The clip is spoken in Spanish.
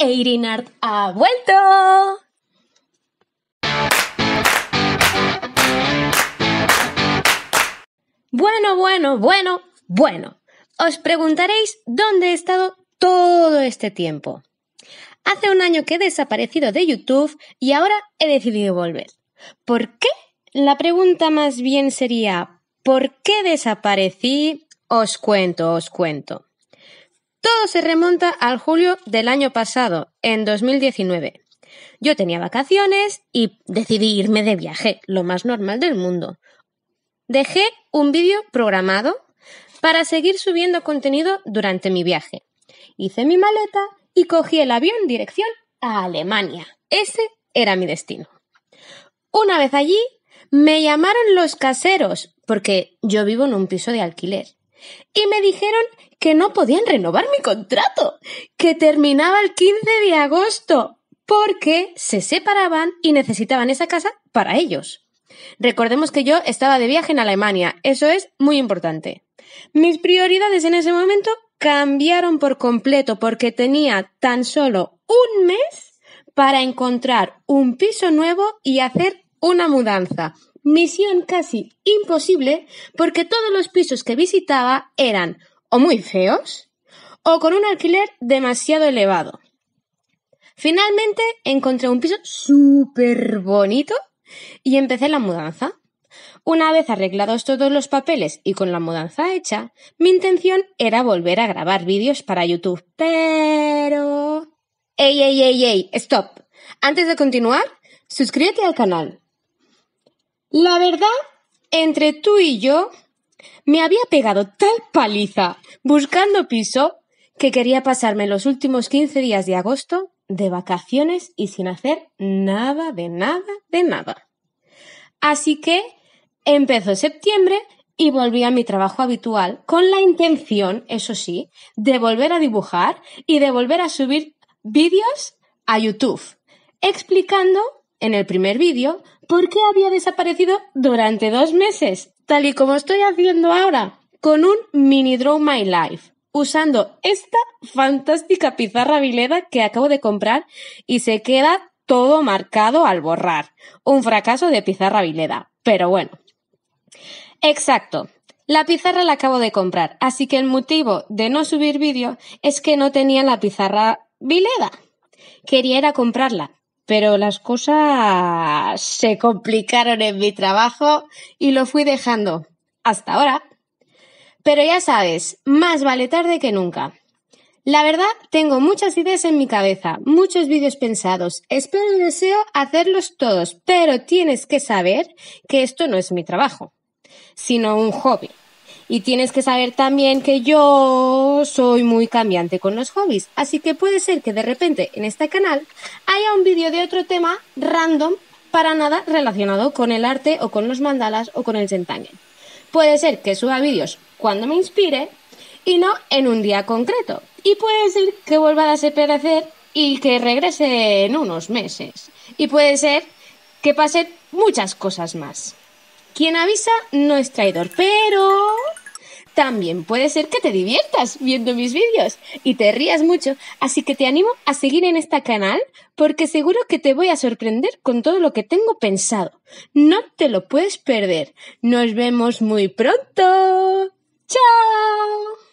Eirinard ha vuelto. Bueno, bueno, bueno, bueno. Os preguntaréis dónde he estado todo este tiempo. Hace un año que he desaparecido de YouTube y ahora he decidido volver. ¿Por qué? La pregunta más bien sería ¿por qué desaparecí? Os cuento, os cuento. Todo se remonta al julio del año pasado, en 2019. Yo tenía vacaciones y decidí irme de viaje, lo más normal del mundo. Dejé un vídeo programado para seguir subiendo contenido durante mi viaje. Hice mi maleta y cogí el avión en dirección a Alemania. Ese era mi destino. Una vez allí, me llamaron los caseros, porque yo vivo en un piso de alquiler. Y me dijeron que no podían renovar mi contrato, que terminaba el 15 de agosto, porque se separaban y necesitaban esa casa para ellos. Recordemos que yo estaba de viaje en Alemania, eso es muy importante. Mis prioridades en ese momento cambiaron por completo porque tenía tan solo un mes para encontrar un piso nuevo y hacer una mudanza, misión casi imposible porque todos los pisos que visitaba eran o muy feos o con un alquiler demasiado elevado. Finalmente encontré un piso súper bonito y empecé la mudanza. Una vez arreglados todos los papeles y con la mudanza hecha, mi intención era volver a grabar vídeos para YouTube, pero... ¡Ey, ey, ey, ey! ¡Stop! Antes de continuar, suscríbete al canal, la verdad, entre tú y yo, me había pegado tal paliza buscando piso que quería pasarme los últimos 15 días de agosto de vacaciones y sin hacer nada de nada de nada. Así que empezó septiembre y volví a mi trabajo habitual con la intención, eso sí, de volver a dibujar y de volver a subir vídeos a YouTube explicando en el primer vídeo por qué había desaparecido durante dos meses, tal y como estoy haciendo ahora, con un mini Draw My Life, usando esta fantástica pizarra vileda que acabo de comprar y se queda todo marcado al borrar. Un fracaso de pizarra vileda, pero bueno. Exacto. La pizarra la acabo de comprar, así que el motivo de no subir vídeo es que no tenía la pizarra vileda. Quería ir a comprarla, pero las cosas se complicaron en mi trabajo y lo fui dejando hasta ahora. Pero ya sabes, más vale tarde que nunca. La verdad, tengo muchas ideas en mi cabeza, muchos vídeos pensados. Espero y deseo hacerlos todos, pero tienes que saber que esto no es mi trabajo, sino un hobby. Y tienes que saber también que yo soy muy cambiante con los hobbies, así que puede ser que de repente en este canal haya un vídeo de otro tema random para nada relacionado con el arte o con los mandalas o con el sentangue Puede ser que suba vídeos cuando me inspire y no en un día concreto. Y puede ser que vuelva a desaparecer y que regrese en unos meses. Y puede ser que pasen muchas cosas más. Quien avisa no es traidor, pero también puede ser que te diviertas viendo mis vídeos y te rías mucho, así que te animo a seguir en este canal porque seguro que te voy a sorprender con todo lo que tengo pensado. No te lo puedes perder. Nos vemos muy pronto. ¡Chao!